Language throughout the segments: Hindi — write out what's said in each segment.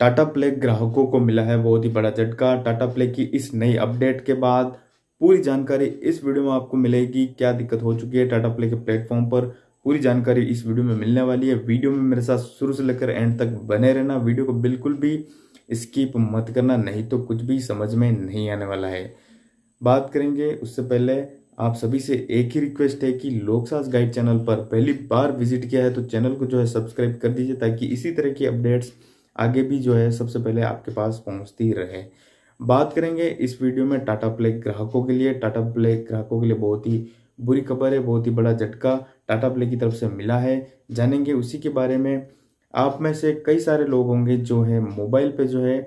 टाटा प्ले ग्राहकों को मिला है बहुत ही बड़ा झटका टाटा प्ले की इस नई अपडेट के बाद पूरी जानकारी इस वीडियो में आपको मिलेगी क्या दिक्कत हो चुकी है टाटा प्ले के प्लेटफॉर्म पर पूरी जानकारी इस वीडियो में मिलने वाली है वीडियो में मेरे साथ शुरू से लेकर एंड तक बने रहना वीडियो को बिल्कुल भी स्कीप मत करना नहीं तो कुछ भी समझ में नहीं आने वाला है बात करेंगे उससे पहले आप सभी से एक ही रिक्वेस्ट है कि लोकसाज गाइड चैनल पर पहली बार विजिट किया है तो चैनल को जो है सब्सक्राइब कर दीजिए ताकि इसी तरह की अपडेट्स आगे भी जो है सबसे पहले आपके पास पहुंचती रहे बात करेंगे इस वीडियो में टाटा प्ले ग्राहकों के लिए टाटा प्ले ग्राहकों के लिए बहुत ही बुरी खबर है बहुत ही बड़ा झटका टाटा प्ले की तरफ से मिला है जानेंगे उसी के बारे में आप में से कई सारे लोग होंगे जो है मोबाइल पर जो है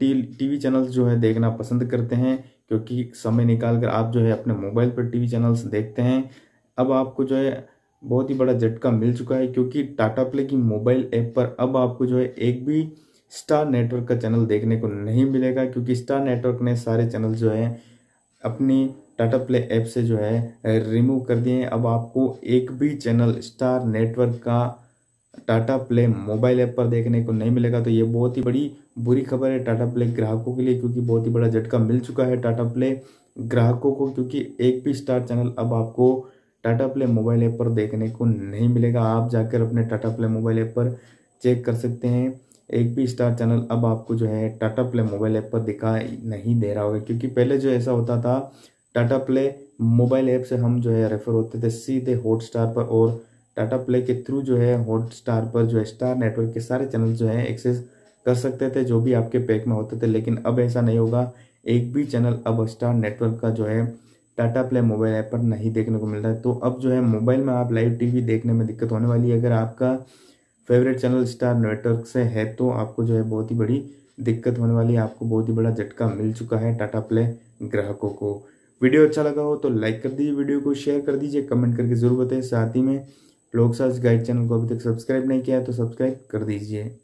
टी टीवी चैनल्स जो है देखना पसंद करते हैं क्योंकि समय निकाल कर आप जो है अपने मोबाइल पर टीवी चैनल्स देखते हैं अब आपको जो है बहुत ही बड़ा झटका मिल चुका है क्योंकि टाटा प्ले की मोबाइल ऐप पर अब आपको जो है एक भी स्टार नेटवर्क का चैनल देखने को नहीं मिलेगा क्योंकि स्टार नेटवर्क ने सारे चैनल जो है अपनी टाटा प्ले ऐप से जो है रिमूव कर दिए हैं अब आपको एक भी चैनल स्टार नेटवर्क का टाटा प्ले मोबाइल ऐप पर देखने को नहीं मिलेगा तो ये बहुत ही बड़ी बुरी खबर है टाटा प्ले ग्राहकों के लिए क्योंकि बहुत ही बड़ा झटका मिल चुका है टाटा प्ले ग्राहकों को क्योंकि एक भी स्टार चैनल अब आपको टाटा प्ले मोबाइल ऐप पर देखने को नहीं मिलेगा आप जाकर अपने टाटा प्ले मोबाइल ऐप पर चेक कर सकते हैं एक भी स्टार चैनल अब आपको जो है टाटा प्ले मोबाइल ऐप पर दिखाई नहीं दे रहा होगा क्योंकि पहले जो ऐसा होता था टाटा प्ले मोबाइल ऐप से हम जो है रेफ़र होते थे सीधे हॉट स्टार पर और टाटा प्ले के थ्रू जो है हॉट स्टार पर जो है स्टार नेटवर्क के सारे चैनल जो है एक्सेस कर सकते थे जो भी आपके पैक में होते थे लेकिन अब ऐसा नहीं होगा एक भी चैनल अब स्टार नेटवर्क का जो है टाटा प्ले मोबाइल ऐप पर नहीं देखने को मिल रहा है तो अब जो है मोबाइल में आप लाइव टीवी देखने में दिक्कत होने वाली है अगर आपका फेवरेट चैनल स्टार नेटवर्क से है तो आपको जो है बहुत ही बड़ी दिक्कत होने वाली है आपको बहुत ही बड़ा झटका मिल चुका है टाटा प्ले ग्राहकों को वीडियो अच्छा लगा हो तो लाइक कर दीजिए वीडियो को शेयर कर दीजिए कमेंट करके जरूर बताएं साथ ही में ब्लॉग सर्च गाइड चैनल को अभी तक सब्सक्राइब नहीं किया है तो सब्सक्राइब कर दीजिए